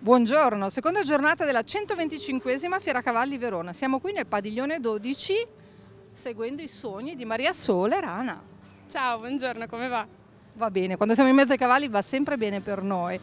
Buongiorno, seconda giornata della 125esima Fiera Cavalli Verona. Siamo qui nel padiglione 12 seguendo i sogni di Maria Sole Rana. Ciao, buongiorno, come va? Va bene, quando siamo in mezzo ai cavalli va sempre bene per noi.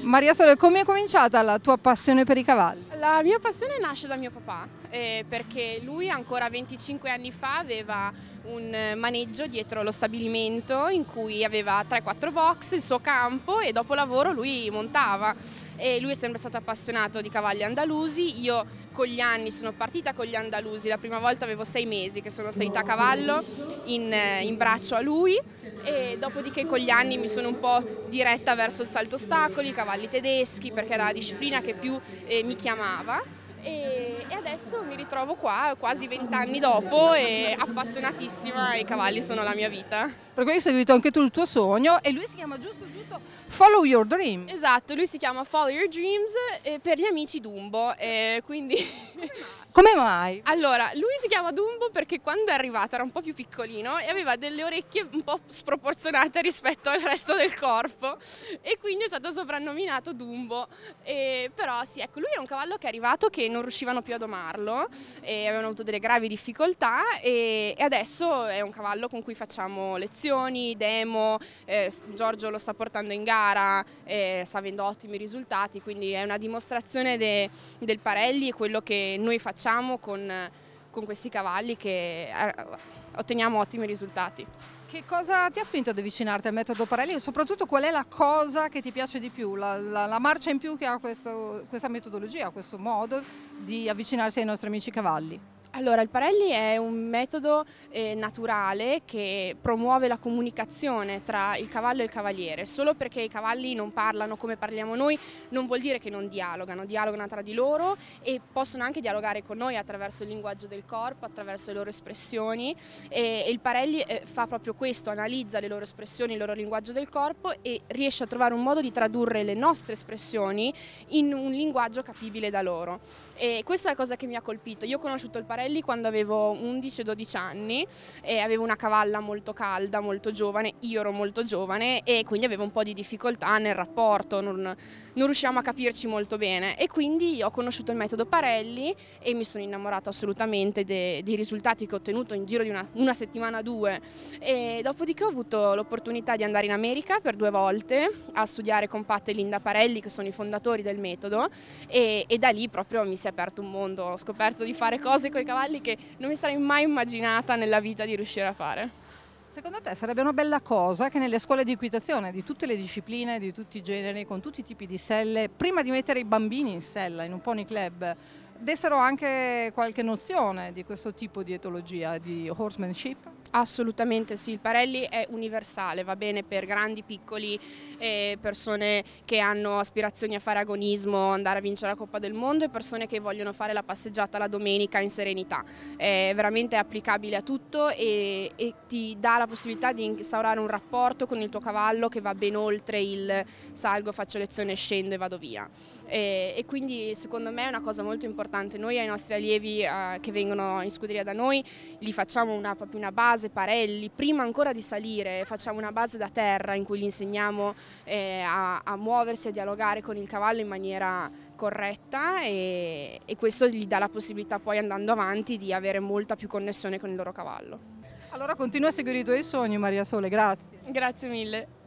Maria Sole, come è cominciata la tua passione per i cavalli? La mia passione nasce da mio papà eh, perché lui ancora 25 anni fa aveva un maneggio dietro lo stabilimento in cui aveva 3-4 box, il suo campo e dopo lavoro lui montava e lui è sempre stato appassionato di cavalli andalusi, io con gli anni sono partita con gli andalusi, la prima volta avevo 6 mesi che sono salita a cavallo in, eh, in braccio a lui e dopodiché con gli anni mi sono un po' diretta verso il salto ostacoli, i cavalli tedeschi perché era la disciplina che più eh, mi chiamava e, e adesso mi ritrovo qua quasi vent'anni dopo e appassionatissima, i cavalli sono la mia vita per cui hai seguito anche tu il tuo sogno e lui si chiama giusto giusto Follow Your Dream. Esatto, lui si chiama Follow Your Dreams e per gli amici Dumbo, quindi... Come mai? Allora, lui si chiama Dumbo perché quando è arrivato era un po' più piccolino e aveva delle orecchie un po' sproporzionate rispetto al resto del corpo e quindi è stato soprannominato Dumbo. E, però sì, ecco, lui è un cavallo che è arrivato che non riuscivano più a domarlo e avevano avuto delle gravi difficoltà e, e adesso è un cavallo con cui facciamo lezioni competizioni, demo, eh, Giorgio lo sta portando in gara, eh, sta avendo ottimi risultati, quindi è una dimostrazione de, del Parelli e quello che noi facciamo con, con questi cavalli che eh, otteniamo ottimi risultati. Che cosa ti ha spinto ad avvicinarti al metodo Parelli e soprattutto qual è la cosa che ti piace di più, la, la, la marcia in più che ha questo, questa metodologia, questo modo di avvicinarsi ai nostri amici cavalli? Allora, il Parelli è un metodo eh, naturale che promuove la comunicazione tra il cavallo e il cavaliere. Solo perché i cavalli non parlano come parliamo noi non vuol dire che non dialogano, dialogano tra di loro e possono anche dialogare con noi attraverso il linguaggio del corpo, attraverso le loro espressioni e, e il Parelli eh, fa proprio questo, analizza le loro espressioni, il loro linguaggio del corpo e riesce a trovare un modo di tradurre le nostre espressioni in un linguaggio capibile da loro. E questa è la cosa che mi ha colpito. Io ho conosciuto il Parelli Morelli quando avevo 11-12 anni e avevo una cavalla molto calda, molto giovane, io ero molto giovane e quindi avevo un po' di difficoltà nel rapporto, non, non riuscivamo a capirci molto bene e quindi ho conosciuto il metodo Parelli e mi sono innamorata assolutamente dei, dei risultati che ho ottenuto in giro di una, una settimana o due e dopodiché ho avuto l'opportunità di andare in America per due volte a studiare con Pat e Linda Parelli che sono i fondatori del metodo e, e da lì proprio mi si è aperto un mondo, ho scoperto di fare cose con i cavalli che non mi sarei mai immaginata nella vita di riuscire a fare. Secondo te sarebbe una bella cosa che nelle scuole di equitazione di tutte le discipline, di tutti i generi, con tutti i tipi di selle, prima di mettere i bambini in sella in un pony club, dessero anche qualche nozione di questo tipo di etologia, di horsemanship? Assolutamente sì, il Parelli è universale, va bene per grandi, piccoli, eh, persone che hanno aspirazioni a fare agonismo, andare a vincere la Coppa del Mondo e persone che vogliono fare la passeggiata la domenica in serenità. È veramente applicabile a tutto e, e ti dà la possibilità di instaurare un rapporto con il tuo cavallo che va ben oltre il salgo, faccio lezione, scendo e vado via. E, eh, e quindi secondo me è una cosa molto importante importante. Noi ai nostri allievi eh, che vengono in scuderia da noi gli facciamo una, proprio una base, parelli, prima ancora di salire facciamo una base da terra in cui gli insegniamo eh, a, a, muoversi, a dialogare con il cavallo in maniera corretta e, e questo gli dà la possibilità poi andando avanti di avere molta più connessione con il loro cavallo. Allora continua a seguire i tuoi sogni Maria Sole, grazie. Grazie mille.